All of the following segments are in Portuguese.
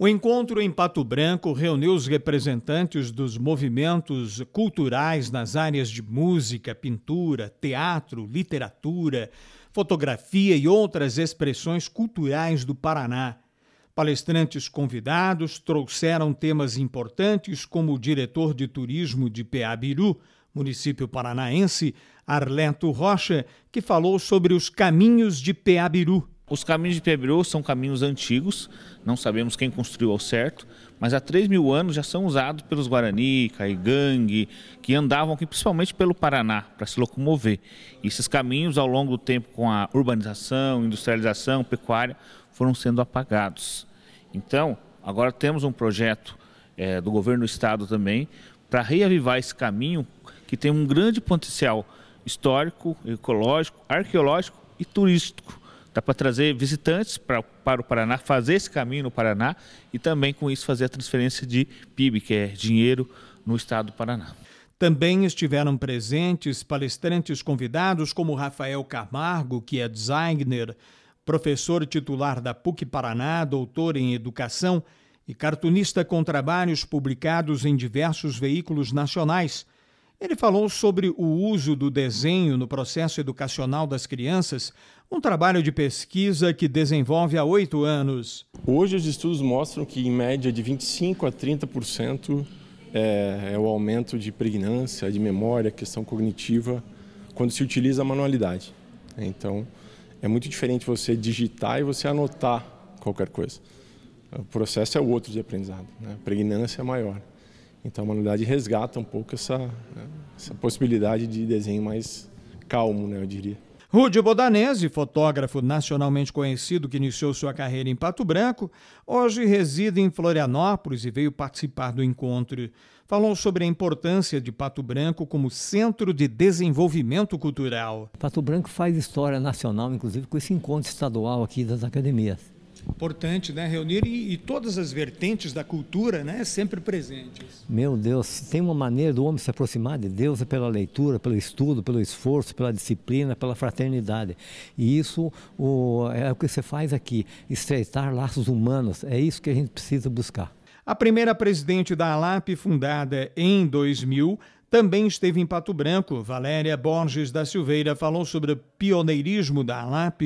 O encontro em Pato Branco reuniu os representantes dos movimentos culturais nas áreas de música, pintura, teatro, literatura, fotografia e outras expressões culturais do Paraná. Palestrantes convidados trouxeram temas importantes como o diretor de turismo de Peabiru, município paranaense, Arleto Rocha, que falou sobre os caminhos de Peabiru os caminhos de Pebreou são caminhos antigos, não sabemos quem construiu ao certo, mas há 3 mil anos já são usados pelos Guarani, Caigangue, que andavam aqui principalmente pelo Paraná para se locomover. E esses caminhos, ao longo do tempo, com a urbanização, industrialização, pecuária, foram sendo apagados. Então, agora temos um projeto é, do governo do estado também para reavivar esse caminho que tem um grande potencial histórico, ecológico, arqueológico e turístico. Dá para trazer visitantes pra, para o Paraná, fazer esse caminho no Paraná e também com isso fazer a transferência de PIB, que é dinheiro no estado do Paraná. Também estiveram presentes palestrantes convidados como Rafael Camargo, que é designer, professor titular da PUC Paraná, doutor em educação e cartunista com trabalhos publicados em diversos veículos nacionais ele falou sobre o uso do desenho no processo educacional das crianças, um trabalho de pesquisa que desenvolve há oito anos. Hoje, os estudos mostram que, em média, de 25% a 30% é, é o aumento de pregnância, de memória, questão cognitiva, quando se utiliza a manualidade. Né? Então, é muito diferente você digitar e você anotar qualquer coisa. O processo é outro de aprendizado, né? a pregnância é maior. Então a manualidade resgata um pouco essa, né, essa possibilidade de desenho mais calmo, né, eu diria. Rúdio Bodanese, fotógrafo nacionalmente conhecido que iniciou sua carreira em Pato Branco, hoje reside em Florianópolis e veio participar do encontro. Falou sobre a importância de Pato Branco como centro de desenvolvimento cultural. Pato Branco faz história nacional, inclusive com esse encontro estadual aqui das academias. Importante, né? Reunir e, e todas as vertentes da cultura, né? Sempre presentes. Meu Deus, tem uma maneira do homem se aproximar de Deus é pela leitura, pelo estudo, pelo esforço, pela disciplina, pela fraternidade. E isso o, é o que você faz aqui, estreitar laços humanos. É isso que a gente precisa buscar. A primeira presidente da ALAP, fundada em 2000, também esteve em Pato Branco. Valéria Borges da Silveira falou sobre o pioneirismo da ALAP,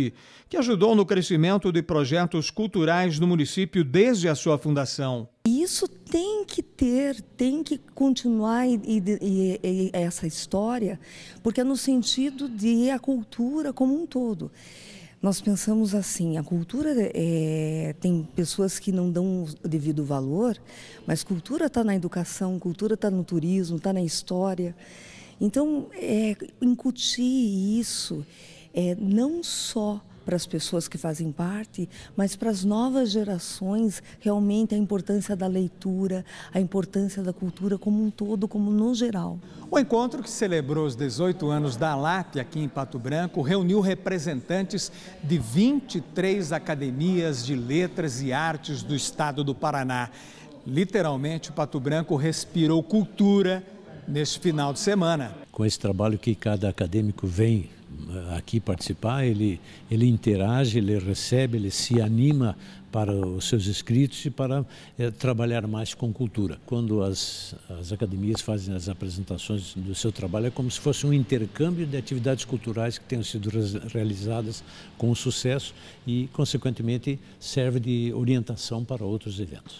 que ajudou no crescimento de projetos culturais no município desde a sua fundação. Isso tem que ter, tem que continuar e, e, e, essa história, porque é no sentido de a cultura como um todo nós pensamos assim: a cultura é, tem pessoas que não dão o devido valor, mas cultura está na educação, cultura está no turismo, está na história. Então, é, incutir isso é, não só para as pessoas que fazem parte, mas para as novas gerações, realmente a importância da leitura, a importância da cultura como um todo, como no geral. O encontro que celebrou os 18 anos da LAP aqui em Pato Branco reuniu representantes de 23 academias de letras e artes do estado do Paraná. Literalmente, o Pato Branco respirou cultura neste final de semana. Com esse trabalho que cada acadêmico vem aqui participar, ele, ele interage, ele recebe, ele se anima para os seus escritos e para é, trabalhar mais com cultura. Quando as, as academias fazem as apresentações do seu trabalho, é como se fosse um intercâmbio de atividades culturais que tenham sido realizadas com sucesso e, consequentemente, serve de orientação para outros eventos.